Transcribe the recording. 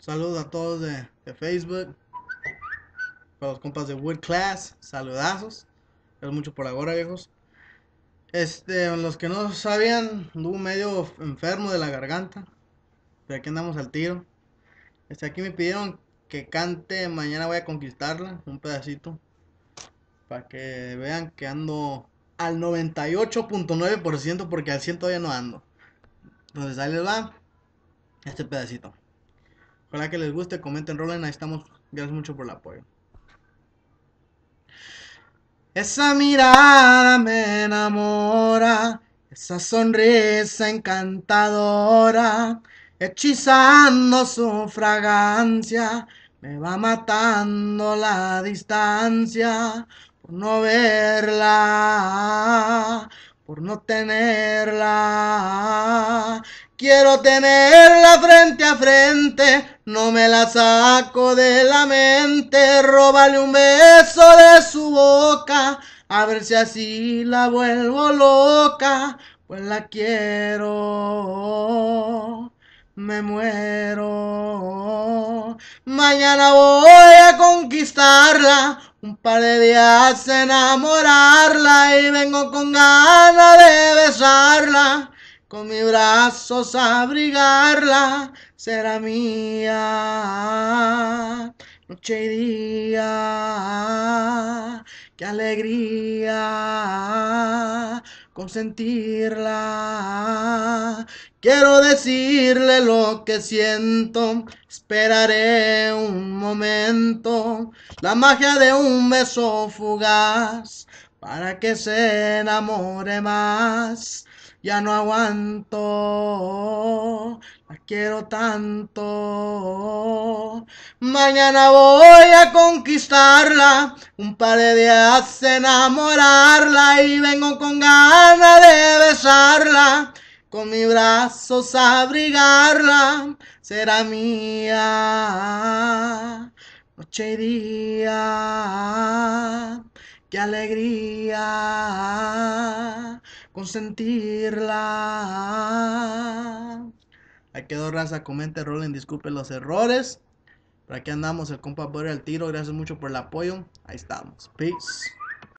Saludos a todos de, Facebook. A los compas de Wood Class. Saludazos. Es mucho por ahora, viejos. Este, los que no sabían, Estuvo medio enfermo de la garganta. Pero aquí andamos al tiro. Este, aquí me pidieron que cante Mañana voy a conquistarla. Un pedacito. Para que vean que ando al 98.9% porque al 100 todavía no ando. Entonces ahí les va este pedacito. Ojalá que les guste, comenten, rolen, ahí estamos. Gracias mucho por el apoyo. Esa mirada me enamora, esa sonrisa encantadora, hechizando su fragancia, me va matando la distancia por no verla, por no tenerla. Quiero tenerla frente a frente, no me la saco de la mente, róbale un beso de su boca, a ver si así la vuelvo loca, pues la quiero, me muero. Mañana voy a conquistarla, un par de días enamorarla y vengo con ganas de besarla con mis brazos abrigarla, será mía, noche y día, qué alegría consentirla. Quiero decirle lo que siento, esperaré un momento, la magia de un beso fugaz, para que se enamore más ya no aguanto, la quiero tanto. Mañana voy a conquistarla, un par de días enamorarla y vengo con ganas de besarla. Con mis brazos abrigarla será mía, noche y día. Qué alegría consentirla. Aquí quedó raza, comente, Roland disculpe los errores. para aquí andamos, el compa por al tiro. Gracias mucho por el apoyo. Ahí estamos. Peace.